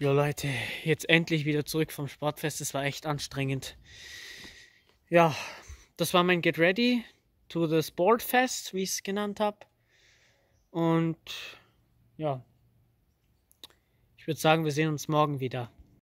Ja Leute, jetzt endlich wieder zurück vom Sportfest. Es war echt anstrengend. Ja, das war mein Get Ready to the Sportfest, wie ich es genannt habe. Und ja, ich würde sagen, wir sehen uns morgen wieder.